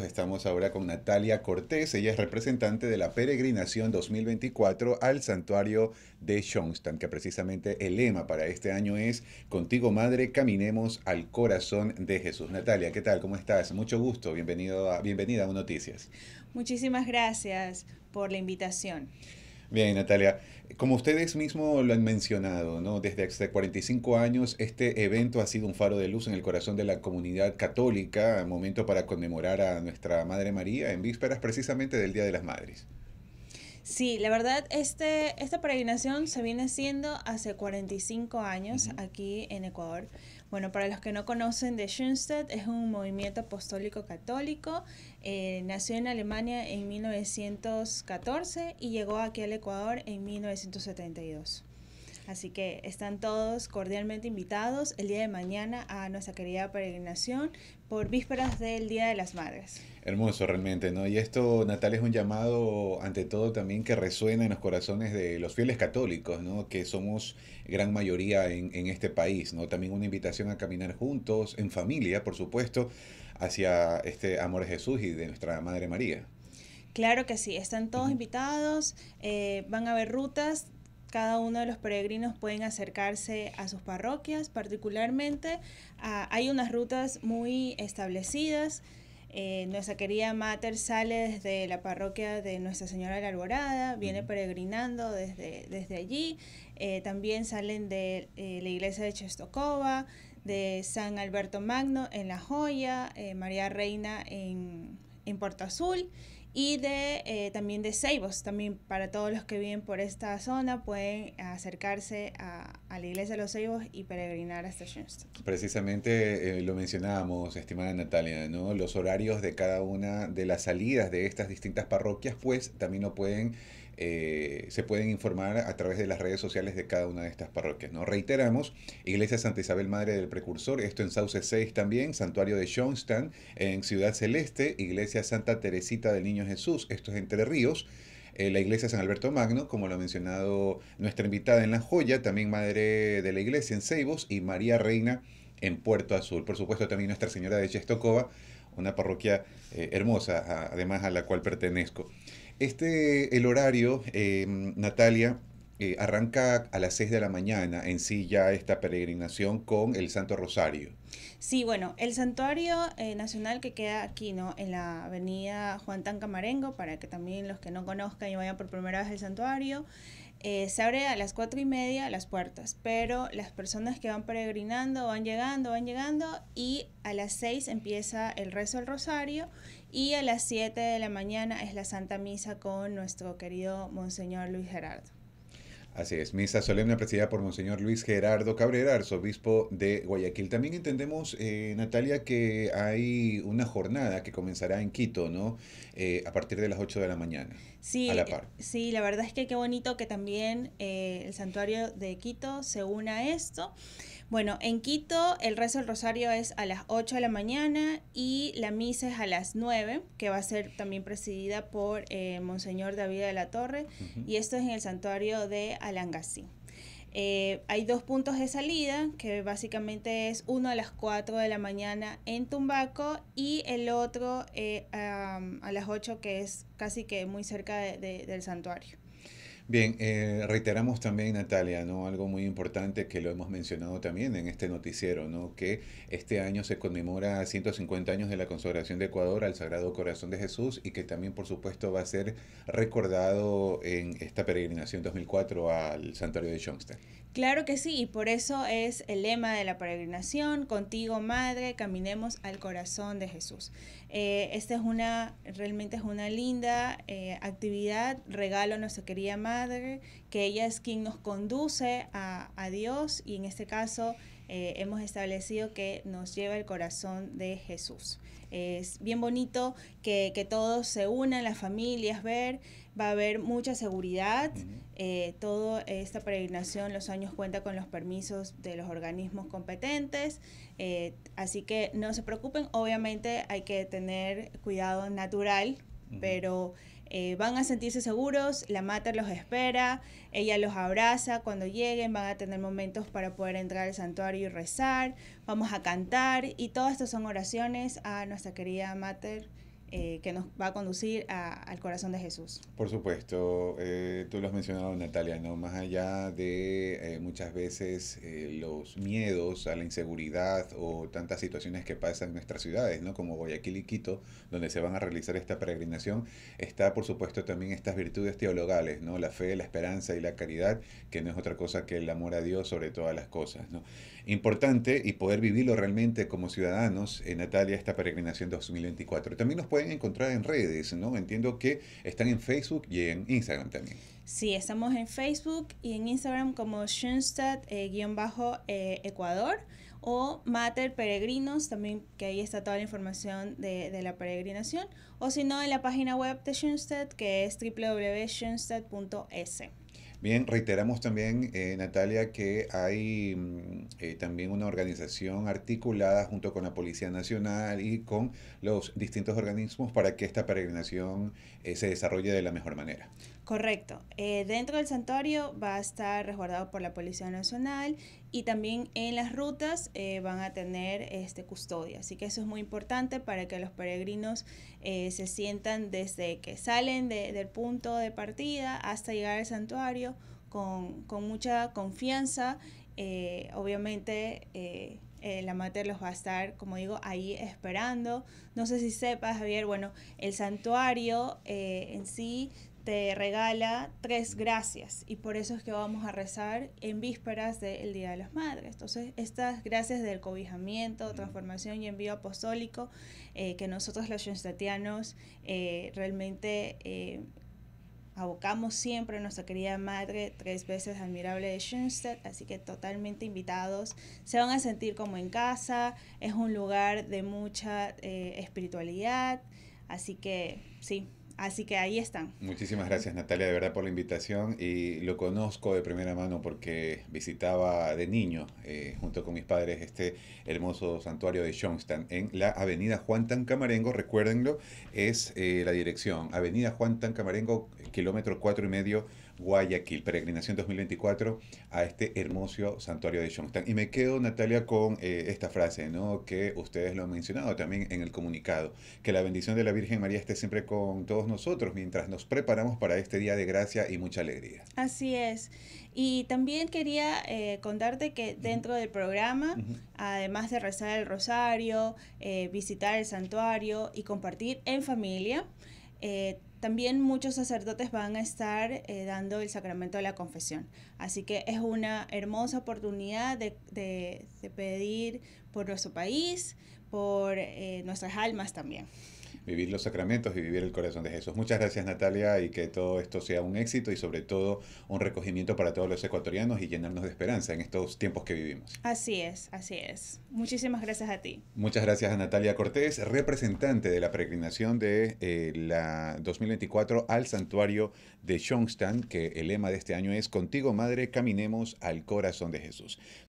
estamos ahora con Natalia Cortés, ella es representante de la peregrinación 2024 al santuario de Schoenstatt, que precisamente el lema para este año es Contigo Madre, caminemos al corazón de Jesús. Natalia, ¿qué tal? ¿Cómo estás? Mucho gusto, bienvenido bienvenida a Noticias. Muchísimas gracias por la invitación. Bien, Natalia. Como ustedes mismos lo han mencionado, desde hace 45 años este evento ha sido un faro de luz en el corazón de la comunidad católica, momento para conmemorar a nuestra Madre María en vísperas precisamente del Día de las Madres. Sí, la verdad, este, esta peregrinación se viene haciendo hace 45 años aquí en Ecuador. Bueno, para los que no conocen de Schoenstatt, es un movimiento apostólico católico eh, nació en Alemania en 1914 y llegó aquí al Ecuador en 1972. Así que están todos cordialmente invitados el día de mañana a nuestra querida peregrinación por vísperas del Día de las Madres. Hermoso realmente, ¿no? Y esto, Natal, es un llamado ante todo también que resuena en los corazones de los fieles católicos, ¿no? Que somos gran mayoría en, este país, ¿no? También una invitación a caminar juntos, en familia, por supuesto, hacia este amor de Jesús y de nuestra Madre María. Claro que sí, están todos invitados, eh, van a haber rutas, cada uno de los peregrinos pueden acercarse a sus parroquias particularmente. Ah, hay unas rutas muy establecidas eh, nuestra querida Mater sale desde la parroquia de Nuestra Señora de la Alborada, viene peregrinando desde, desde allí. Eh, también salen de eh, la iglesia de Chestocoba, de San Alberto Magno en La Joya, María Reina en, en Puerto Azul y de eh, también de Seibos, también para todos los que viven por esta zona pueden acercarse a, a la iglesia de los Seibos y peregrinar hasta Schoenstatt. Precisamente eh, lo mencionábamos, estimada Natalia, ¿no? los horarios de cada una de las salidas de estas distintas parroquias pues también lo pueden eh, se pueden informar a través de las redes sociales de cada una de estas parroquias. ¿no? Reiteramos, Iglesia Santa Isabel Madre del Precursor, esto en Sauce 6 también, Santuario de Johnstown, en Ciudad Celeste, Iglesia Santa Teresita del Niño Jesús, esto es Entre Ríos. Eh, la iglesia San Alberto Magno, como lo ha mencionado nuestra invitada en La Joya, también madre de la iglesia en Seibos y María Reina en Puerto Azul. Por supuesto, también Nuestra Señora de Chestocova, una parroquia eh, hermosa, además a la cual pertenezco. Este, el horario, eh, Natalia, eh, arranca a las 6 de la mañana en sí ya esta peregrinación con el Santo Rosario. Sí, bueno, el Santuario eh, Nacional que queda aquí, ¿no? En la avenida Juan Tancamarengo, para que también los que no conozcan y vayan por primera vez al santuario, se abre a las cuatro y media las puertas, pero las personas que van peregrinando van llegando, van llegando y a las 6 empieza el rezo del rosario y a las 7 de la mañana es la Santa Misa con nuestro querido Monseñor Luis Gerardo. Así es, misa solemne presidida por Monseñor Luis Gerardo Cabrera, arzobispo de Guayaquil. También entendemos, eh, Natalia, que hay una jornada que comenzará en Quito, ¿no? Eh, a partir de las 8 de la mañana. Sí, la verdad es que qué bonito que también eh, el santuario de Quito se una a esto. Bueno, en Quito el rezo del rosario es a las 8 de la mañana y la misa es a las 9, que va a ser también presidida por eh, Monseñor David de la Torre, y esto es en el santuario de Alangasi. Eh, hay dos puntos de salida, que básicamente es uno a las 4 de la mañana en Tumbaco y el otro eh, a, las 8, que es casi que muy cerca del santuario. Bien, eh, reiteramos también, Natalia, ¿no? algo muy importante que lo hemos mencionado también en este noticiero, ¿no? que este año se conmemora 150 años de la consagración de Ecuador al Sagrado Corazón de Jesús y que también, por supuesto, va a ser recordado en esta peregrinación 2004 al Santuario de Schoenstatt. Claro que sí, y por eso es el lema de la peregrinación, contigo Madre, caminemos al corazón de Jesús. Eh, esta es una, realmente es una linda eh, actividad, regalo a nuestra querida Madre, que ella es quien nos conduce a, a Dios y en este caso eh, hemos establecido que nos lleva el corazón de Jesús. Es bien bonito que, que todos se unan, las familias, ver, va a haber mucha seguridad. Eh, toda esta peregrinación los años cuenta con los permisos de los organismos competentes, eh, así que no se preocupen, obviamente hay que tener cuidado natural, pero... Eh, van a sentirse seguros, la mater los espera, ella los abraza cuando lleguen, van a tener momentos para poder entrar al santuario y rezar, vamos a cantar y todas estas son oraciones a nuestra querida Mater eh, que nos va a conducir al corazón de Jesús. Por supuesto, eh, tú lo has mencionado Natalia, ¿no? más allá de eh, muchas veces los miedos a la inseguridad o tantas situaciones que pasan en nuestras ciudades, ¿no? como Guayaquil y Quito, donde se van a realizar esta peregrinación, está por supuesto también estas virtudes teologales, ¿no? la fe, la esperanza y la caridad, que no es otra cosa que el amor a Dios sobre todas las cosas. ¿no? Importante y poder vivirlo realmente como ciudadanos, Natalia, esta peregrinación 2024. También nos puede encontrar en redes, ¿no? Entiendo que están en Facebook y en Instagram también. Sí, estamos en Facebook y en Instagram como Schoenstatt-Ecuador eh, eh, o Mater Peregrinos, también que ahí está toda la información de, la peregrinación, o si no, en la página web de Schoenstatt que es www.schoenstatt.es. Bien, reiteramos también, eh, Natalia, que hay mm, eh, también una organización articulada junto con la Policía Nacional y con los distintos organismos para que esta peregrinación eh, se desarrolle de la mejor manera. Correcto. dentro del santuario va a estar resguardado por la Policía Nacional y también en las rutas eh, van a tener este, custodia. Así que eso es muy importante para que los peregrinos eh, se sientan desde que salen del punto de partida hasta llegar al santuario con, mucha confianza. Eh, obviamente la mater los va a estar, como digo, ahí esperando. No sé si sepas, Javier, bueno, el santuario en sí te regala tres gracias y por eso es que vamos a rezar en vísperas del Día de las Madres. Entonces, estas gracias del cobijamiento, transformación y envío apostólico eh, que nosotros los yonstatianos eh, realmente eh, abocamos siempre a nuestra querida madre, tres veces admirable de Schoenstatt, así que totalmente invitados. Se van a sentir como en casa, es un lugar de mucha espiritualidad, así que sí, Así que ahí están. Muchísimas gracias Natalia, de verdad por la invitación y lo conozco de primera mano porque visitaba de niño eh, junto con mis padres este hermoso santuario de Johnston en la avenida Juan Tancamarengo, recuérdenlo, es eh, la dirección, avenida Juan Tan Tancamarengo, kilómetro cuatro y medio Guayaquil, peregrinación 2024 a este hermoso santuario de Shongtan. Y me quedo, Natalia, con eh, esta frase, ¿no? Que ustedes lo han mencionado también en el comunicado, que la bendición de la Virgen María esté siempre con todos nosotros mientras nos preparamos para este día de gracia y mucha alegría. Así es. Y también quería eh, contarte que dentro del programa, además de rezar el rosario, eh, visitar el santuario y compartir en familia, eh, también muchos sacerdotes van a estar eh, dando el sacramento de la confesión. Así que es una hermosa oportunidad de, pedir por nuestro país, por eh, nuestras almas también vivir los sacramentos y vivir el corazón de Jesús. Muchas gracias Natalia y que todo esto sea un éxito y sobre todo un recogimiento para todos los ecuatorianos y llenarnos de esperanza en estos tiempos que vivimos. Así es, así es. Muchísimas gracias a ti. Muchas gracias a Natalia Cortés, representante de la peregrinación de eh, la 2024 al santuario de Shongstan, que el lema de este año es Contigo Madre, caminemos al corazón de Jesús.